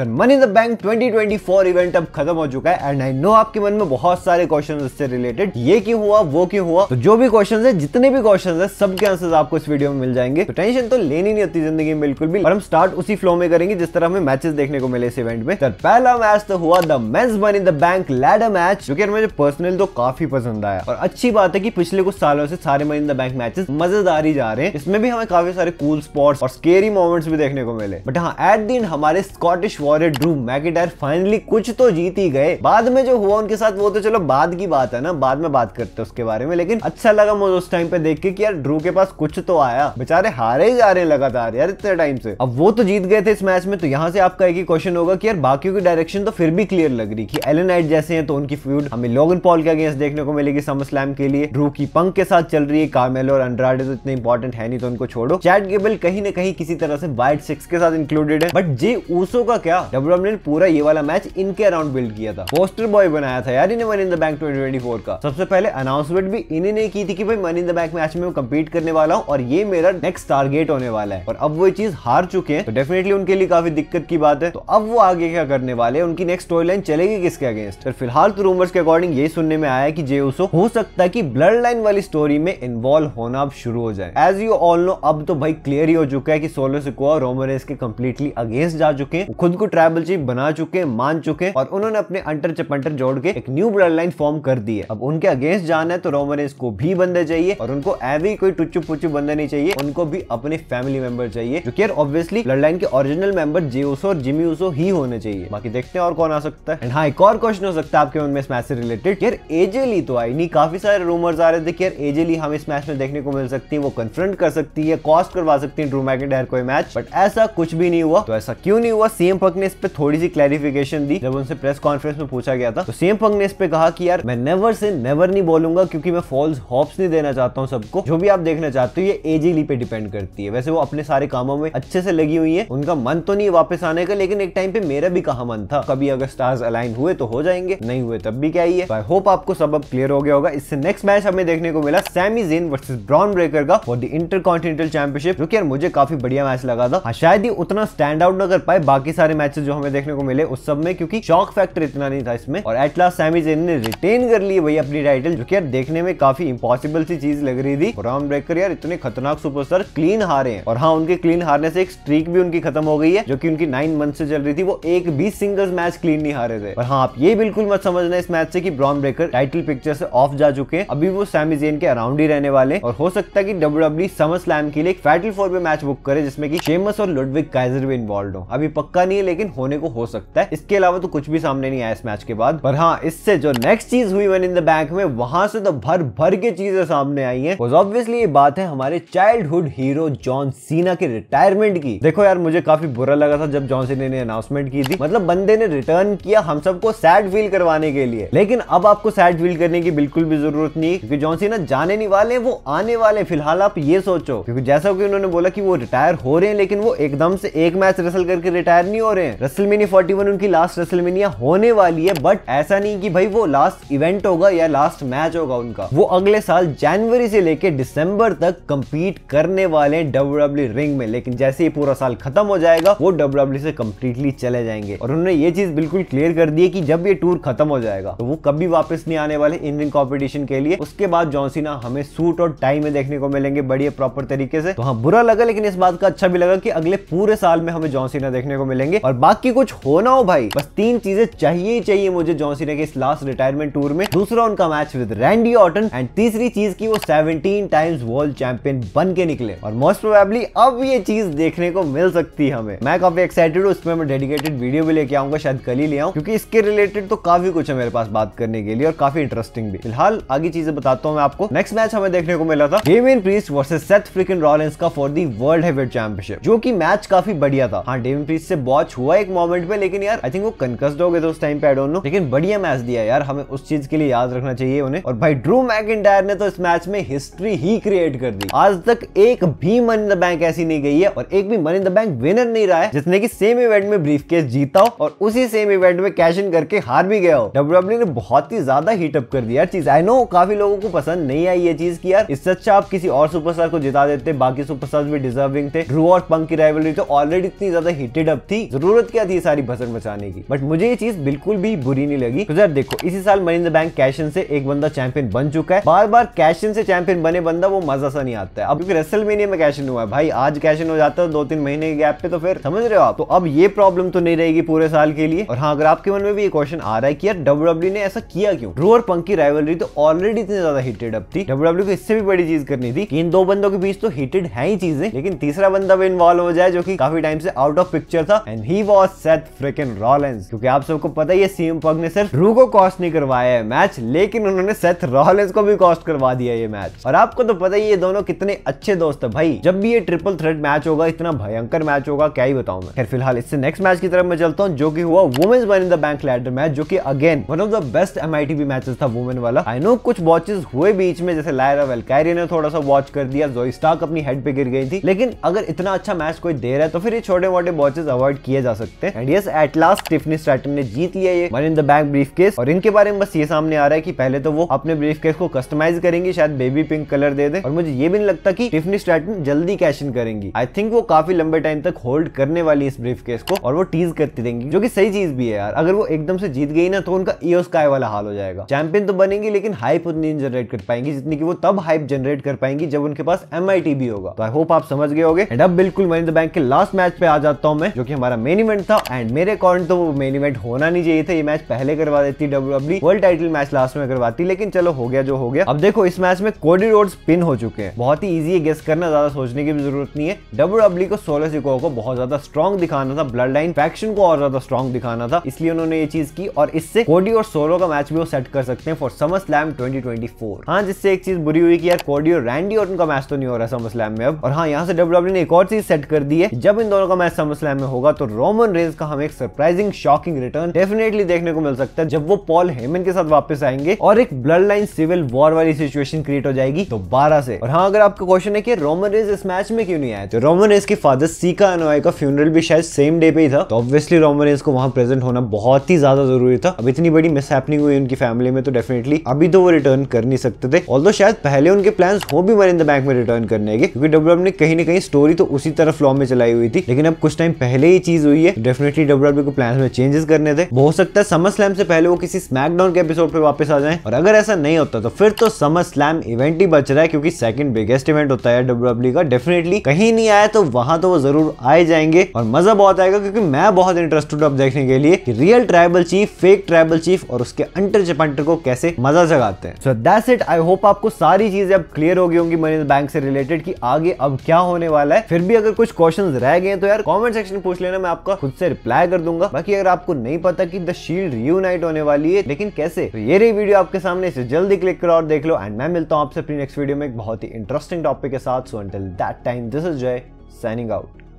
sir money the bank 2024 event अब खत्म हो चुका है एंड आई नो आपके मन में बहुत सारे क्वेश्चन इससे रिलेटेड ये क्यों हुआ वो क्यों हुआ तो जो भी क्वेश्चन है जितने भी क्वेश्चन है सबके आंसर आपको इस वीडियो में मिल जाएंगे तो टेंशन तो लेनी नहीं होती जिंदगी में बिल्कुल भी और हम स्टार्ट उसी फ्लो में करेंगे जिस तरह हमें मैचेस देखने को मिले इस इवेंट में सर पहला मैच तो हुआ the men's money the bank ladder match जो कि मुझे पर्सनल तो काफी पसंद आया और अच्छी बात है कि पिछले कुछ सालों से सारे मनी द बैंक मैचेस मजेदार ही जा रहे हैं इसमें भी हमें काफी सारे कूल स्पॉट्स और स्केरी मोमेंट्स भी देखने को मिले बट हाँ एट दिन हमारे स्कॉटिश और ड्रू मैकेटायर फाइनली कुछ तो जीत ही गए बाद में जो हुआ उनके साथ वो तो चलो बाद की बात है ना बाद में बात करते हैं उसके बारे में लेकिन अच्छा लगा मुझे उस टाइम पे देख के कि यार ड्रू के पास कुछ तो आया बेचारे हारे ही जा रहे हैं लगातार यार इतने टाइम से अब वो तो जीत गए थे इस मैच में तो यहाँ से आपका एक ही क्वेश्चन होगा कि यार बाकी की डायरेक्शन तो फिर भी क्लियर लग रही की एलन नाइट जैसे है तो उनकी फ्यूड हमें लोगन पॉल के अगेंस्ट देखने को मिलेगी समर स्लैम के लिए ड्रू की पंख के साथ चल रही है कार्मेलो और अंड्राडे तो इतने इंपॉर्टेंट है नहीं तो उनको छोड़ो चैट गेबल कहीं ना कहीं किसी तरह से वाइट सिक्स के साथ इंक्लूडेड है बट जे ऊसो का क्या था डब्ल्यू ने पूरा ये वाला मैच इनके अराउंड बिल्ड किया था पोस्टर बॉय बनाया था यार इन्हें money in the bank twenty का सबसे पहले अनाउंसमेंट भी इन्हें ने की थी कि भाई money in the bank match में कम्पीट करने वाला हूँ और ये मेरा नेक्स्ट टारगेट होने वाला है और अब वो चीज हार चुके हैं तो डेफिनेटली उनके लिए काफी दिक्कत की बात है तो अब वो आगे क्या करने वाले हैं उनकी नेक्स्ट स्टोरी लाइन चलेगी किसके अगेंस्ट पर फिलहाल तो रूमर्स के अकॉर्डिंग यही सुनने में आया कि जे उसो हो सकता है कि ब्लड लाइन वाली स्टोरी में इन्वॉल्व होना अब शुरू हो जाए एज यू ऑल नो अब तो भाई क्लियर ही हो चुका है कि सोलो सिकुआ रोमरेस के कंप्लीटली अगेंस्ट जा चुके हैं खुद को ट्राइबल चीफ बना चुके मान चुके और उन्होंने अपने अंटर चपंटर जोड़ के एक न्यू ब्लड लाइन फॉर्म कर दी है अब उनके अगेंस्ट जाना है तो रोमरेंस को भी बंदे चाहिए और उनको एवी कोई टुच्चू पुच्चू बंदे नहीं चाहिए उनको भी अपने फैमिली मेंबर चाहिए जो कि ऑब्वियसली ब्लड लाइन के ओरिजिनल मेंबर जेओसो और जिमी उसो ही होने चाहिए बाकी देखते हैं और कौन आ सकता है एंड हाँ एक और क्वेश्चन हो सकता है आपके मन में स्मैश से रिलेटेड यार एजेली तो आई नहीं काफी सारे रूमर्स आ रहे थे कि यार एजेली हम इस मैच में देखने को मिल सकती है वो कन्फ्रंट कर सकती है कॉस्ट करवा सकती है ड्रू मैकेंडायर कोई मैच बट ऐसा कुछ भी नहीं हुआ तो ऐसा क्यों नहीं हुआ सीएम पंक ने इस पे थोड़ी सी क्लैरिफिकेशन दी जब उनसे प्रेस कॉन्फ्रेंस में पूछा गया था तो सीएम पंक ने इस पे कहा कि यार मैं नेवर से नेवर नहीं बोलूंगा क्योंकि मैं फॉल्स हॉप्स नहीं देना चाहता हूँ सबको जो भी आप देखना चाहते हो ये एजीली पे डिपेंड करती है वैसे वो अपने सारे कामों में अच्छे से लगी हुई है उनका मन तो नहीं वापस आने का लेकिन एक टाइम पे मेरा भी कहा मन था कभी अगर स्टार्स अलाइन हुए तो हो जाएंगे नहीं हुए तब भी क्या ही है आई होप आपको सब अब क्लियर हो गया होगा इससे नेक्स्ट मैच हमें देखने को मिला Sammy Zayn versus Bron Breakker का for the intercontinental championship जो कि यार मुझे काफी बढ़िया मैच लगा था हाँ, शायद ही उतना स्टैंड आउट ना कर पाए बाकी सारे मैचेस जो हमें देखने को मिले उस सब में क्योंकि शॉक फैक्टर इतना नहीं था इसमें और एट सैमी जेन ने रिटेन कर ली भाई अपनी टाइटल जो कि यार देखने में काफी इम्पॉसिबल सी चीज लग रही थी राउंड ब्रेकर यार इतने खतरनाक सुपरस्टार क्लीन हारे हैं और हाँ उनके क्लीन हारने से एक स्ट्रीक भी उनकी खत्म हो गई है जो की उनकी नाइन मंथ से चल रही थी वो एक भी सिंगल्स मैच क्लीन नहीं हारे थे और हाँ आप ये बिल्कुल मत समझना इस मैच से की ब्राउन ब्रेकर टाइटल पिक्चर से ऑफ जा चुके हैं अभी वो सैमी जेन के अराउंड ही रहने वाले और हो सकता है कि डब्ल्यू डब्ल्यू समर स्लैम के लिए एक फैटल फोर पे मैच बुक करे जिसमें की शेमस और लुडविक काइजर भी इन्वॉल्व हो अभी पक्का नहीं है लेकिन होने को हो सकता है इसके अलावा तो कुछ भी सामने नहीं आया इस मैच के बाद पर हाँ इससे जो नेक्स्ट चीज हुई वन इन द बैंक में वहां से तो भर भर के चीजें सामने आई है ऑब्वियसली ये बात है हमारे चाइल्डहुड हीरो जॉन सीना के रिटायरमेंट की देखो यार मुझे काफी बुरा लगा था जब जॉन सीना ने अनाउंसमेंट की थी मतलब बंदे ने रिटर्न किया हम सबको सैड फील करवाने के लिए लेकिन अब आपको सैड फील करने की बिल्कुल भी जरूरत नहीं क्योंकि जॉन सीना जाने नहीं वाले वो आने वाले फिलहाल आप ये सोचो क्योंकि जैसा कि उन्होंने बोला कि वो रिटायर हो रहे हैं लेकिन वो एकदम से एक मैच रेसल करके रिटायर नहीं हो रहे रहे हैं रसलमेनिया 41 उनकी लास्ट रसलमेनिया होने वाली है बट ऐसा नहीं की भाई वो लास्ट इवेंट होगा या लास्ट मैच होगा उनका वो अगले साल जनवरी से लेके दिसंबर तक कम्पीट करने वाले हैं डब्ल्यू रिंग e में लेकिन जैसे ही पूरा साल खत्म हो जाएगा वो डब्ल्यू e से कम्प्लीटली चले जाएंगे और उन्होंने ये चीज बिल्कुल क्लियर कर दी है कि जब ये टूर खत्म हो जाएगा तो वो कभी वापस नहीं आने वाले इन रिंग कॉम्पिटिशन के लिए उसके बाद जॉनसीना हमें सूट और टाइम में देखने को मिलेंगे बढ़िया प्रॉपर तरीके से तो हाँ बुरा लगा लेकिन इस बात का अच्छा भी लगा कि अगले पूरे साल में हमें जॉनसीना देखने को मिलेंगे और और बाकी कुछ होना हो भाई बस तीन चीजें चाहिए ही चाहिए मुझे जॉनसिना के इस लास्ट रिटायरमेंट टूर में दूसरा उनका match with Randy Orton and तीसरी चीज की वो सेवनटीन टाइम्स वर्ल्ड चैंपियन बन के निकले और मोस्ट प्रोबेबली अब ये चीज देखने को मिल सकती है हमें मैं काफी एक्साइटेड हूँ उसमें मैं डेडिकेटेड वीडियो भी लेके आऊंगा शायद कल ही ले आऊँ क्योंकि इसके रिलेटेड तो काफी कुछ है मेरे पास बात करने के लिए और काफी इंटरेस्टिंग भी फिलहाल आगे चीजें बताता हूँ मैं आपको नेक्स्ट मैच हमें देखने को मिला था Damian Priest versus Seth Freakin Rollins का for the world heavyweight championship जो कि मैच काफी बढ़िया था हाँ डेविन प्रीस से बॉच हुआ एक मोमेंट पे लेकिन यार आई थिंक वो कंकस्ड हो गए उस टाइम पे आई डोंट नो लेकिन बढ़िया मैच दिया यार हमें उस चीज के लिए याद रखना चाहिए उन्हें और भाई ड्रू मैकिंटायर ने तो इस मैच में हिस्ट्री ही क्रिएट कर दी आज तक एक भी मनी द बैंक ऐसी नहीं गई है और एक भी मनी द बैंक विनर नहीं रहा है जिसने की सेम इवेंट में ब्रीफ जीता हो और उसी सेम इवेंट में कैश इन करके हार भी गया हो डब्ल्यू e ने बहुत ही ज्यादा हीटअप कर दिया चीज आई नो काफी लोगों को पसंद नहीं आई ये चीज की यार इससे अच्छा आप किसी और सुपरस्टार को जिता देते बाकी सुपरस्टार्स भी डिजर्विंग थे ड्रू और पंक की राइवलरी तो ऑलरेडी इतनी ज्यादा हीटेड अप थी जरूर जरूरत क्या थी सारी भसन बचाने की बट मुझे ये चीज बिल्कुल भी बुरी नहीं लगी तो जर देखो इसी साल मनी बैंक कैशन से एक बंदा चैंपियन बन चुका है बार बार कैशन से चैंपियन बने बंदा वो मजा सा नहीं आता है अब क्योंकि रसल महीने में कैशन हुआ है भाई आज कैशन हो जाता है तो दो तीन महीने के गैप पे तो फिर समझ रहे हो आप तो अब ये प्रॉब्लम तो नहीं रहेगी पूरे साल के लिए और हाँ अगर आपके मन में भी ये क्वेश्चन आ रहा है कि यार डब्ल्यू e ने ऐसा किया क्यों रो और पंक की राइवलरी तो ऑलरेडी इतनी ज्यादा हिटेड अब थी डब्ल्यू e को इससे भी बड़ी चीज करनी थी इन दो बंदों के बीच तो हिटेड है ही चीजें लेकिन तीसरा बंदा भी इन्वॉल्व हो जाए जो की काफी टाइम से आउट ऑफ पिक्चर था एंड ही वॉज सेथ फ्रिकन रॉलेंस क्योंकि आप सबको पता ही है सीएम पग ने सिर्फ रू को कॉस्ट नहीं करवाया है मैच लेकिन उन्होंने सेथ रॉलेंस को भी कॉस्ट करवा दिया ये मैच और आपको तो पता ही ये दोनों कितने अच्छे दोस्त है भाई जब भी ये ट्रिपल थ्रेड मैच होगा इतना भयंकर मैच होगा क्या ही बताऊ मैं फिलहाल इससे नेक्स्ट मैच की तरफ मैं चलता हूँ जो की हुआ women's money in the bank ladder match जो की again one of the best M I matches था वुमेन वाला आई नो कुछ वॉचेस हुए बीच में जैसे लायरा वेलकैरी ने थोड़ा सा वॉच कर दिया जोई स्टार्क अपनी हेड पे गिर गई थी लेकिन अगर इतना अच्छा मैच कोई दे रहा है तो फिर ये छोटे मोटे वॉचेस अवॉइड किए किए जा सकते हैं and yes at last Tiffany Stratton ने जीत लिया ये money in the bank briefcase और इनके बारे में बस ये सामने आ रहा है कि पहले तो वो अपने ब्रीफ केस को कस्टमाइज करेंगे शायद बेबी पिंक कलर दे दे और मुझे ये भी नहीं लगता कि टिफनी स्ट्रैटन जल्दी कैश इन करेंगी आई थिंक वो काफी लंबे टाइम तक होल्ड करने वाली इस ब्रीफ केस को और वो टीज करती रहेंगी जो की सही चीज भी है यार अगर वो एकदम से जीत गई ना तो उनका ईओ स्काई वाला हाल हो जाएगा चैंपियन तो बनेंगी लेकिन हाइप उतनी जनरेट कर पाएंगी जितनी की वो तब हाइप जनरेट कर पाएंगी जब उनके पास एम भी होगा तो आई होप आप समझ गए होगे एंड अब बिल्कुल मनी द बैंक के लास्ट मैच पे आ जाता हूँ मैं जो कि हमारा मेन मेन इवेंट था एंड मेरे अकॉर्डिंग तो वो मेन इवेंट होना नहीं चाहिए था ये मैच पहले करवा देती W W world title match last में करवाती लेकिन चलो हो गया जो हो गया अब देखो इस मैच में कोडी रोड पिन हो चुके हैं बहुत ही ईजी है गेस्ट करना ज्यादा सोचने की भी जरूरत नहीं है डब्ल्यू डब्ल्यू e को सोलह सिको को बहुत ज्यादा स्ट्रॉन्ग दिखाना था ब्लड लाइन फैक्शन को और ज्यादा स्ट्रॉन्ग दिखाना था इसलिए उन्होंने ये चीज की और इससे कोडी और सोलो का मैच भी वो सेट कर सकते हैं फॉर समर स्लैम ट्वेंटी हाँ जिससे एक चीज बुरी हुई कि यार कोडी और रैंडी और उनका मैच तो नहीं हो रहा समर स्लैम में अब और हाँ यहाँ से डब्ल्यू e ने एक और चीज सेट कर दी है जब इन दोनों का मैच समर स्लैम में होगा तो रोमन रेज का हमें एक सरप्राइजिंग शॉकिंग रिटर्न डेफिनेटली देखने को मिल सकता है जब वो पॉल हेमन के साथ वापस आएंगे और एक ब्लड लाइन सिविल वॉर वाली सिचुएशन क्रिएट हो जाएगी दोबारा से और हाँ अगर आपका क्वेश्चन है कि रोमन रेज इस मैच में क्यों नहीं आया तो रोमन रेज के फादर सीका अनोय का फ्यूनरल भी शायद सेम डे पे ही था तो ऑब्वियसली रोमन रेज को वहां प्रेजेंट होना बहुत ही ज्यादा जरूरी था अब इतनी बड़ी मिस हुई उनकी फैमिली में तो डेफिनेटली अभी तो वो रिटर्न कर नहीं सकते थे ऑल शायद पहले उनके प्लान हो भी मर इन द बैंक में रिटर्न करने के क्योंकि डब्ल्यू ने कहीं ना कहीं स्टोरी तो उसी तरफ लॉ में चलाई हुई थी लेकिन अब कुछ टाइम पहले ही चीज हुई है डेफिनेटली डब्ल्यूडब्ल्यू e को प्लान में चेंजेस करने थे हो सकता है समर स्लैम से पहले वो किसी स्मैकडाउन के एपिसोड पे वापस आ जाए और अगर ऐसा नहीं होता तो फिर तो समर स्लैम इवेंट ही बच रहा है क्योंकि सेकंड बिगेस्ट इवेंट होता है डब्ल्यूडब्ल्यू e का डेफिनेटली कहीं नहीं आया तो वहां तो वो जरूर आए जाएंगे और मजा बहुत आएगा क्योंकि मैं बहुत इंटरेस्टेड अब देखने के लिए कि real tribal chief fake tribal chief और उसके अंटर चपंटर को कैसे मजा जगाते हैं so that's it I hope आपको सारी चीजें अब क्लियर हो गई होंगी मनी बैंक से रिलेटेड कि आगे अब क्या होने वाला है फिर भी अगर कुछ क्वेश्चंस रह गए तो यार कमेंट सेक्शन पूछ लेना मैं आप आपका खुद से रिप्लाई कर दूंगा बाकी अगर आपको नहीं पता की द शील्ड रियूनाइट होने वाली है लेकिन कैसे तो ये रही वीडियो आपके सामने इसे जल्दी क्लिक करो और देख लो एंड मैं मिलता हूँ आपसे अपनी नेक्स्ट वीडियो में एक बहुत ही इंटरेस्टिंग टॉपिक के साथ so until that time this is Jay signing out